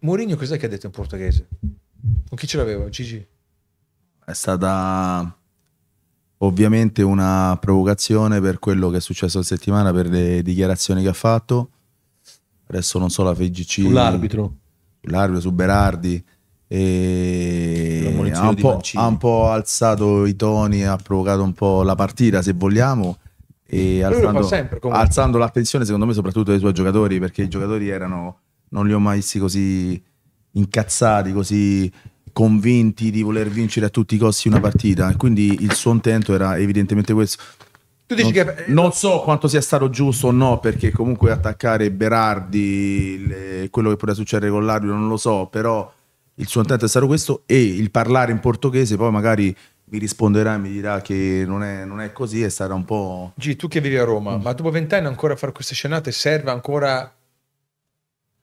Mourinho cos'è che ha detto in portoghese? Con chi ce l'aveva? Gigi? È stata ovviamente una provocazione per quello che è successo la settimana, per le dichiarazioni che ha fatto. Adesso non so la FGC. Sull'arbitro. L'arbitro su Berardi. E ha un, po', ha un po' alzato i toni, ha provocato un po' la partita, se vogliamo. E alzando, sempre, alzando l'attenzione, secondo me, soprattutto dei suoi giocatori, perché i giocatori erano non li ho mai visti così incazzati, così convinti di voler vincere a tutti i costi una partita. quindi il suo intento era evidentemente questo. Tu dici non, che... non so quanto sia stato giusto o no, perché comunque attaccare Berardi, le, eh, quello che poteva succedere con l'arbitro, non lo so, però il suo intento è stato questo e il parlare in portoghese poi magari mi risponderà e mi dirà che non è, non è così e sarà un po'... G, tu che vivi a Roma, mm. ma dopo vent'anni ancora fare queste scenate serve ancora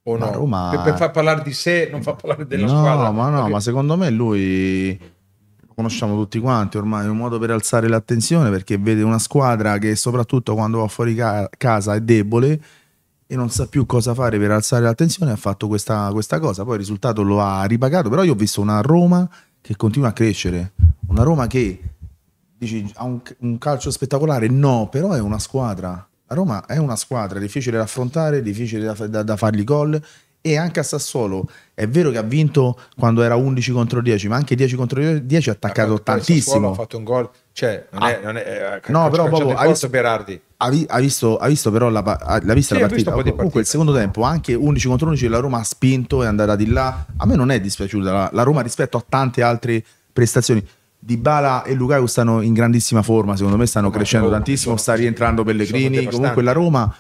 o no? Roma... Per, per, far parlare di sé, non fa parlare della no, squadra. Ma no, perché... ma secondo me lui lo conosciamo tutti quanti ormai, è un modo per alzare l'attenzione perché vede una squadra che soprattutto quando va fuori ca- casa è debole e non sa più cosa fare per alzare l'attenzione, ha fatto questa, questa cosa. Poi il risultato lo ha ripagato, però io ho visto una Roma che continua a crescere, una Roma che dici ha un, un calcio spettacolare, no, però è una squadra la Roma è una squadra difficile da affrontare, difficile da, da, da fargli gol e anche a Sassuolo è vero che ha vinto quando era 11 contro 10 ma anche 10 contro 10 ha attaccato allora, tantissimo ha fatto un gol cioè non ah, è, non è, eh, no però proprio, ha visto Berardi ha, vi, ha, visto, ha visto però la, ah, l'ha vista sì, la partita comunque partita. il secondo tempo anche 11 contro 11 la Roma ha spinto è andata di là a me non è dispiaciuta la, la Roma rispetto a tante altre prestazioni Dybala e Lukaku stanno in grandissima forma, secondo me stanno crescendo tantissimo, sta rientrando Pellegrini, comunque la Roma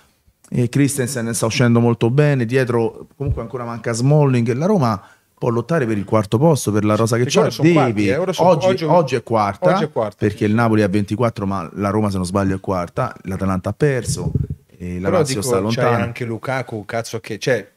e eh, Christensen sta uscendo molto bene, dietro comunque ancora manca Smalling, la Roma può lottare per il quarto posto, per la rosa che c'è, devi, eh, oggi, oggi, oggi, è quarta, oggi, è quarta, perché il Napoli è a 24 ma la Roma se non sbaglio è quarta, l'Atalanta ha perso, e la Però Lazio dico, sta lontana. C'è anche Lukaku, cazzo che c'è,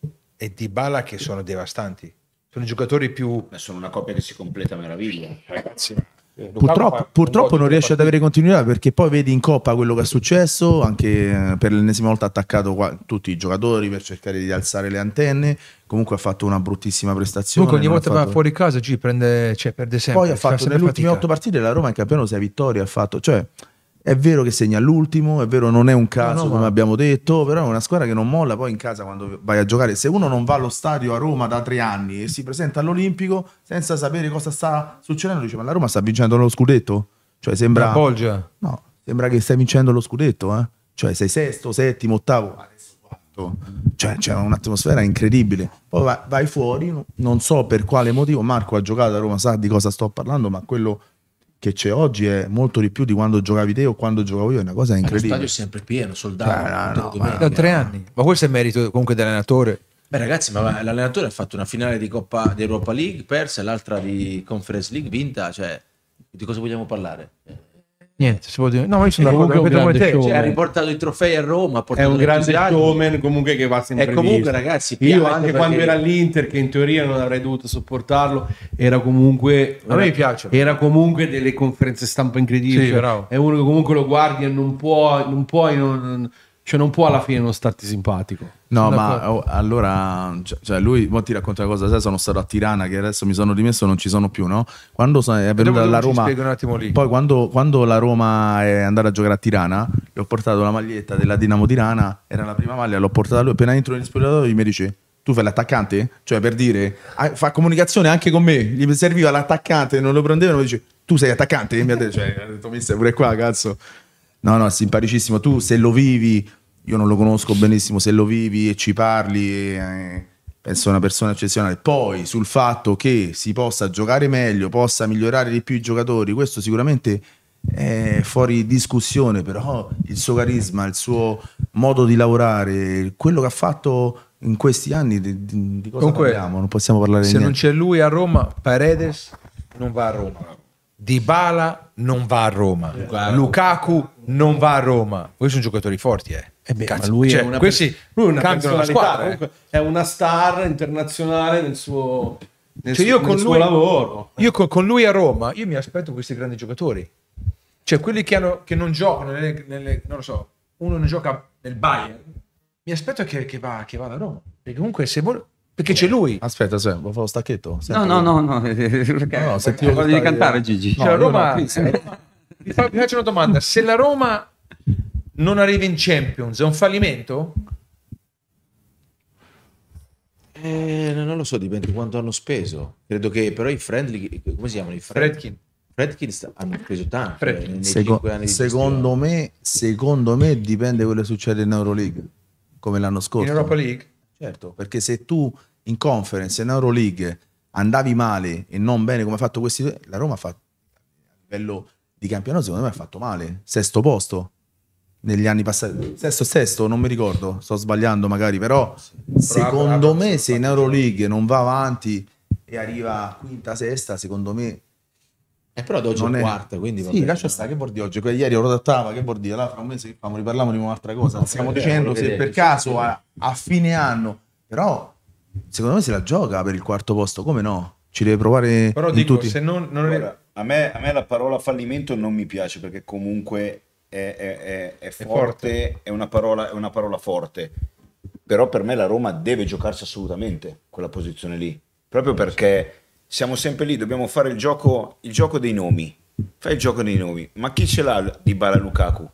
cioè, e Dybala che sono devastanti sono i giocatori più... Beh, sono una coppia che si completa meraviglia, ragazzi. Eh, purtroppo, purtroppo non riesce ad avere continuità perché poi vedi in coppa quello che è successo, anche eh, per l'ennesima volta ha attaccato qua, tutti i giocatori per cercare di alzare le antenne, comunque ha fatto una bruttissima prestazione. Comunque ogni volta fatto... va fuori casa G prende, cioè, perde sempre. Poi ha fatto cioè, nelle ultime otto partite la Roma in campionato 6 vittorie, ha fatto... Cioè, è vero che segna l'ultimo, è vero non è un caso no, no, come ma... abbiamo detto, però è una squadra che non molla poi in casa quando vai a giocare. Se uno non va allo stadio a Roma da tre anni e si presenta all'Olimpico senza sapere cosa sta succedendo, dice ma la Roma sta vincendo lo scudetto? Cioè sembra... No, sembra che stai vincendo lo scudetto, eh? Cioè sei sesto, settimo, ottavo, adesso Cioè c'è un'atmosfera incredibile. Poi vai fuori, non so per quale motivo, Marco ha giocato a Roma, sa di cosa sto parlando, ma quello che c'è oggi è molto di più di quando giocavi te o quando giocavo io, è una cosa incredibile. Ma lo stadio è sempre pieno, soldato. Cioè, no, no, no, da tre anni, ma questo è merito comunque dell'allenatore. Beh ragazzi, ma l'allenatore ha fatto una finale di Coppa di Europa League persa e l'altra di Conference League vinta, cioè di cosa vogliamo parlare? Niente, se vuol dire. No, ma io sono d'accordo con come te. Cioè, ha riportato i trofei a Roma. È un grande showman comunque che va sempre E comunque, visto. ragazzi, io anche perché... quando era all'Inter, che in teoria non avrei dovuto sopportarlo, era comunque. A me piace. Era comunque delle conferenze stampa incredibili. Sì, cioè, è uno che comunque lo guardi e non puoi, non puoi non, cioè non può alla fine non starti simpatico. No, Sono ma oh, allora, cioè, cioè lui, mo ti racconta una cosa, sai, sono stato a Tirana che adesso mi sono dimesso, non ci sono più, no? Quando è venuta la Roma... Poi quando, quando, la Roma è andata a giocare a Tirana, gli ho portato la maglietta della Dinamo Tirana, era la prima maglia, l'ho portata a lui, appena entro negli spogliatoi mi dice tu fai l'attaccante? Cioè, per dire, fa comunicazione anche con me. Gli serviva l'attaccante, non lo prendevano. dice, tu sei attaccante? mi ha detto, cioè, ha detto, mister, pure qua, cazzo. No, no, è simpaticissimo. Tu se lo vivi, io non lo conosco benissimo, se lo vivi e ci parli, eh, penso una persona eccezionale. Poi sul fatto che si possa giocare meglio, possa migliorare di più i giocatori, questo sicuramente è fuori discussione, però il suo carisma, il suo modo di lavorare, quello che ha fatto in questi anni, di, di cosa Comunque, parliamo? Non possiamo parlare di Se non c'è lui a Roma, Paredes non va a Roma. Dybala non va a Roma, Lukaku, Lukaku non va a Roma. Voi sono giocatori forti, eh. Eh beh, Cazzo, lui, cioè, è una, questi, lui è una personalità, squadra, eh. è una star internazionale nel suo, nel cioè io nel suo lui, lavoro. Io con, con, lui a Roma, io mi aspetto questi grandi giocatori. Cioè quelli che, hanno, che non giocano, nelle, nelle, non lo so, uno non gioca nel Bayern, mi aspetto che, che, va, che vada a Roma. Perché comunque se vuole perché c'è lui. Aspetta, aspetta, fa lo stacchetto. No, no, no, no, perché no, sentivo voglio di cantare Gigi. No, cioè, Roma, no, se... vi, faccio una domanda, se la Roma non arriva in Champions, è un fallimento? Eh, non lo so, dipende quanto hanno speso. Credo che però i friendly, come si chiamano i friendly? Fredkin. hanno preso tanto. Eh, Seco- secondo, me, secondo me dipende quello che succede in Euroleague, come l'anno scorso. In Europa League? Certo, perché se tu in conference, in Euroleague, andavi male e non bene come ha fatto questi due, la Roma ha fatto, a livello di campionato secondo me ha fatto male, sesto posto negli anni passati, sesto sesto, non mi ricordo, sto sbagliando magari, però secondo me se in Euroleague non va avanti e arriva a quinta, sesta, secondo me... E eh, però ad oggi non è quarta, quindi... Sì, lascia stare, che bordi oggi? Ieri ero ad ottava, che bordi? Là, fra un mese che famo? Riparliamo di un'altra cosa. Stiamo eh, dicendo se per caso... Ha a fine anno. Però secondo me se la gioca per il quarto posto, come no? Ci deve provare Però dico, tutti. se non, non Ora, a, me, a, me, la parola fallimento non mi piace perché comunque è, è, è, è forte, forte. Una parola, è una parola forte. Però per me la Roma deve giocarsi assolutamente quella posizione lì, proprio perché siamo sempre lì, dobbiamo fare il gioco, il gioco dei nomi. Fai il gioco dei nomi. Ma chi ce l'ha di Bala Lukaku?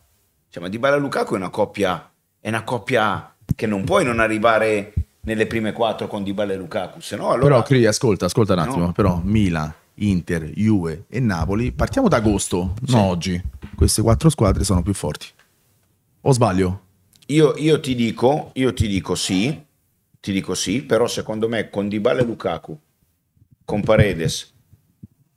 Cioè, ma di Bala Lukaku è una coppia, è una coppia che non puoi non arrivare nelle prime quattro con Dybala e Lukaku, sennò allora... Però Cri, ascolta, ascolta un attimo, no. però Mila, Inter, Juve e Napoli, partiamo da agosto, sì. non oggi. Queste quattro squadre sono più forti. O sbaglio? Io, io, ti dico, io ti dico sì, ti dico sì, però secondo me con Dybala e Lukaku, con Paredes,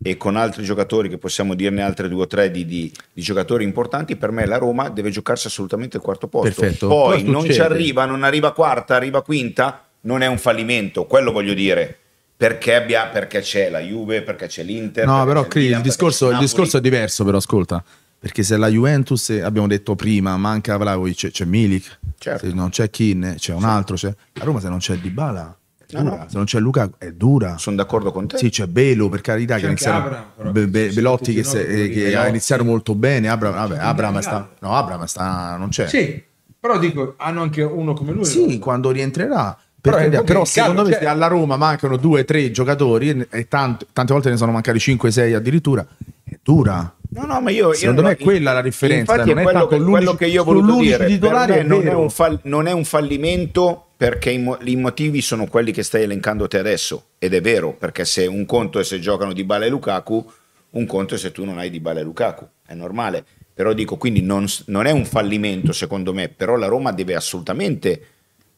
e con altri giocatori che possiamo dirne altre due o tre di, di, di giocatori importanti, per me la Roma deve giocarsi assolutamente il quarto posto. Perfetto. Poi Cosa non succede? ci arriva, non arriva quarta, arriva quinta, non è un fallimento, quello voglio dire. Perché, abbia, perché c'è la Juve, perché c'è l'Inter. No, però Cri, il, discorso, il discorso è diverso, però ascolta perché se la Juventus, eh, abbiamo detto prima, manca Vlaovic, c'è Milik, certo. se non c'è Kin, c'è un altro, c'è... a Roma se non c'è Dybala Dura. Se non c'è Luca è dura. Sono d'accordo con te. Sì, c'è Belo per carità che, iniziato, Be- Be- Belotti che, se, che Belotti. ha iniziato molto bene. Abram, vabbè, Abram sta, no, Abram sta, non c'è. Sì, però dico, hanno anche uno come lui. Sì, quando rientrerà. Però, perché, però secondo chiaro, me cioè... alla Roma mancano due, tre giocatori e tante, tante volte ne sono mancati 5, 6 addirittura. È dura. No, no, ma io, Secondo io, me no, è quella la differenza. Infatti non è quello, è quello che io volevo dire. Non è, fal- non è un fallimento perché i, mo i, motivi sono quelli che stai elencando te adesso ed è vero perché se un conto è se giocano Di Bale e Lukaku un conto è se tu non hai Di Bale e Lukaku è normale però dico quindi non, non è un fallimento secondo me però la Roma deve assolutamente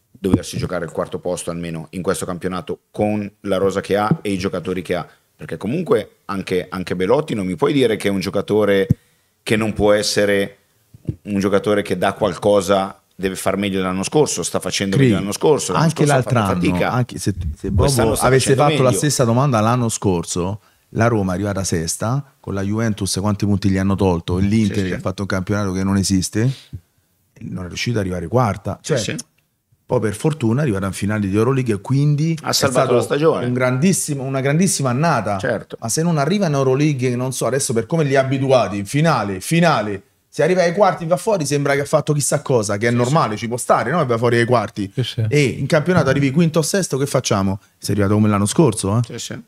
doversi giocare il quarto posto almeno in questo campionato con la rosa che ha e i giocatori che ha perché comunque anche, anche Belotti non mi puoi dire che è un giocatore che non può essere un giocatore che dà qualcosa deve far meglio dell'anno scorso, sta facendo sì. meglio dell'anno scorso. L'anno anche scorso l'altro anno, anche se, se Bobo avesse fatto meglio. la stessa domanda l'anno scorso, la Roma è arrivata sesta, con la Juventus quanti punti gli hanno tolto, mm, l'Inter sì, sì. ha fatto un campionato che non esiste, non è riuscito ad arrivare quarta. Cioè, sì, Poi per fortuna arriverà in finale di Euroleague e quindi ha salvato la stagione. Un grandissimo, una grandissima annata. Certo. Ma se non arriva in Euroleague, non so, adesso per come li ha abituati, in finale, finale, se arriva ai quarti e va fuori sembra che ha fatto chissà cosa, che è sì, normale, sì. ci può stare, no? Va fuori ai quarti. Sì, e in campionato arrivi quinto o sesto, che facciamo? Sei arrivato come l'anno scorso, eh?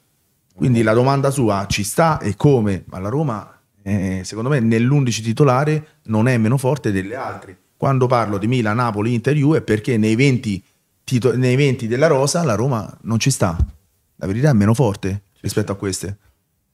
Quindi la domanda sua ci sta e come? Ma la Roma, eh, secondo me, nell'11 titolare non è meno forte delle altre. Quando parlo di Milan, Napoli, Inter, Juve è perché nei 20, tito- nei 20 della Rosa la Roma non ci sta. La verità è meno forte rispetto a queste.